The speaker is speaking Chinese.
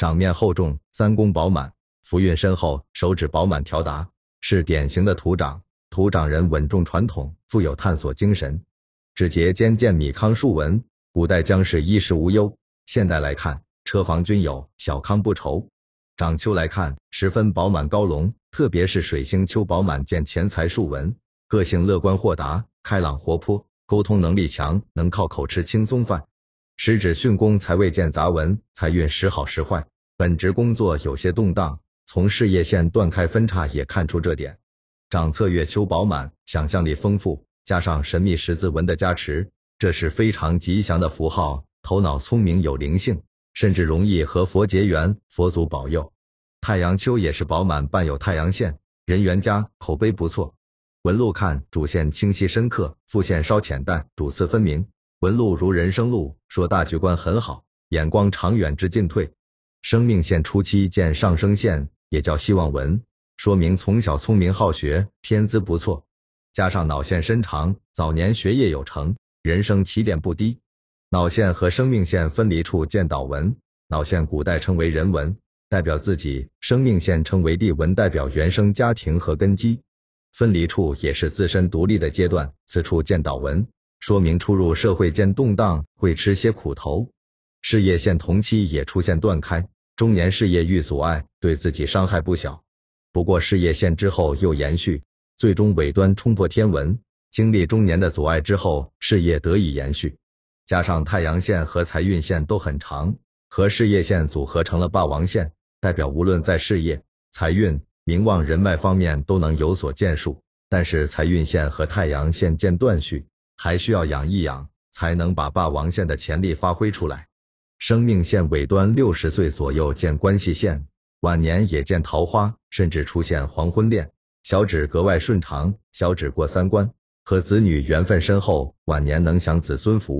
掌面厚重，三宫饱满，福运深厚，手指饱满条达，是典型的土掌。土掌人稳重传统，富有探索精神。指节间见米糠竖纹，古代将是衣食无忧。现代来看，车房均有，小康不愁。掌秋来看十分饱满高隆，特别是水星秋饱满见钱财竖纹，个性乐观豁达，开朗活泼，沟通能力强，能靠口吃轻松饭。时指巽宫，财位见杂文，财运时好时坏。本职工作有些动荡，从事业线断开分叉也看出这点。掌测月丘饱满，想象力丰富，加上神秘十字纹的加持，这是非常吉祥的符号。头脑聪明，有灵性，甚至容易和佛结缘。佛祖保佑。太阳丘也是饱满，伴有太阳线，人缘佳，口碑不错。纹路看主线清晰深刻，副线稍浅淡，主次分明。纹路如人生路，说大局观很好，眼光长远之进退。生命线初期见上升线，也叫希望纹，说明从小聪明好学，天资不错，加上脑线身长，早年学业有成，人生起点不低。脑线和生命线分离处见岛纹，脑线古代称为人文，代表自己；生命线称为地纹，代表原生家庭和根基。分离处也是自身独立的阶段，此处见岛纹。说明出入社会见动荡，会吃些苦头；事业线同期也出现断开，中年事业遇阻碍，对自己伤害不小。不过事业线之后又延续，最终尾端冲破天文。经历中年的阻碍之后，事业得以延续，加上太阳线和财运线都很长，和事业线组合成了霸王线，代表无论在事业、财运、名望、人脉方面都能有所建树。但是财运线和太阳线间断续。还需要养一养，才能把霸王线的潜力发挥出来。生命线尾端六十岁左右见关系线，晚年也见桃花，甚至出现黄昏恋。小指格外顺长，小指过三关，和子女缘分深厚，晚年能享子孙福。